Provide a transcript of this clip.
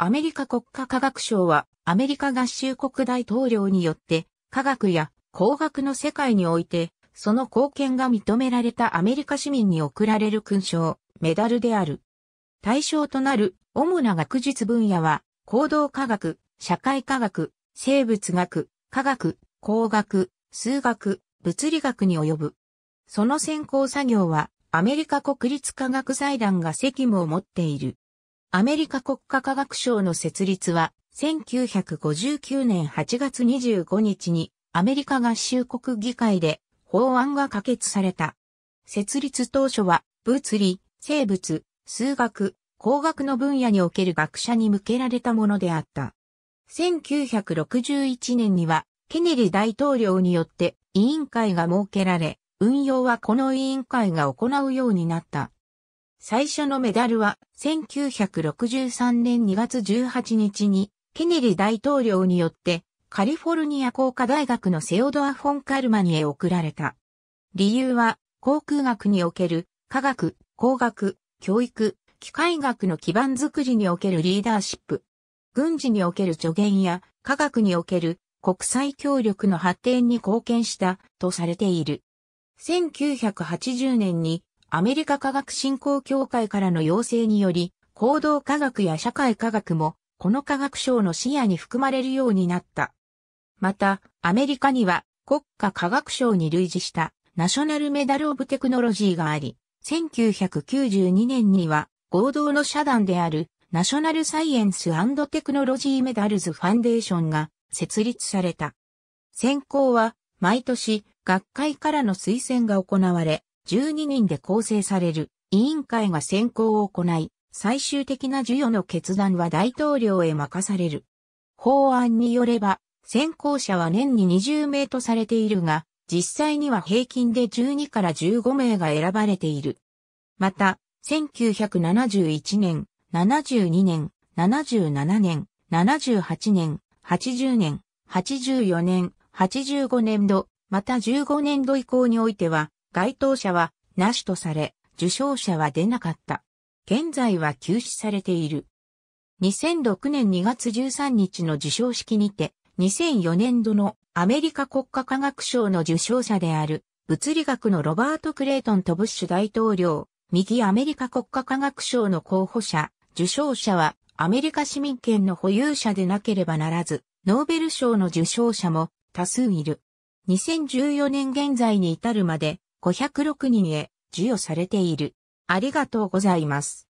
アメリカ国家科学省はアメリカ合衆国大統領によって科学や工学の世界においてその貢献が認められたアメリカ市民に贈られる勲章、メダルである。対象となる主な学術分野は行動科学、社会科学、生物学、科学、工学、数学、物理学に及ぶ。その先行作業はアメリカ国立科学財団が責務を持っている。アメリカ国家科学省の設立は、1959年8月25日にアメリカ合衆国議会で法案が可決された。設立当初は物理、生物、数学、工学の分野における学者に向けられたものであった。1961年にはケネディ大統領によって委員会が設けられ、運用はこの委員会が行うようになった。最初のメダルは1963年2月18日にケネリ大統領によってカリフォルニア工科大学のセオドア・フォン・カルマニへ送られた。理由は航空学における科学、工学、教育、機械学の基盤づくりにおけるリーダーシップ、軍事における助言や科学における国際協力の発展に貢献したとされている。1980年にアメリカ科学振興協会からの要請により、行動科学や社会科学も、この科学賞の視野に含まれるようになった。また、アメリカには国家科学賞に類似したナショナルメダルオブテクノロジーがあり、1992年には合同の社団であるナショナルサイエンステクノロジーメダルズファンデーションが設立された。選考は毎年学会からの推薦が行われ、12人で構成される委員会が選考を行い、最終的な授与の決断は大統領へ任される。法案によれば、選考者は年に20名とされているが、実際には平均で12から15名が選ばれている。また、1971年、72年、77年、78年、80年、84年、85年度、また15年度以降においては、該当者はなしとされ、受賞者は出なかった。現在は休止されている。2006年2月13日の受賞式にて、2004年度のアメリカ国家科学賞の受賞者である、物理学のロバート・クレイトンとブッシュ大統領、右アメリカ国家科学賞の候補者、受賞者はアメリカ市民権の保有者でなければならず、ノーベル賞の受賞者も多数いる。2014年現在に至るまで506人へ授与されている。ありがとうございます。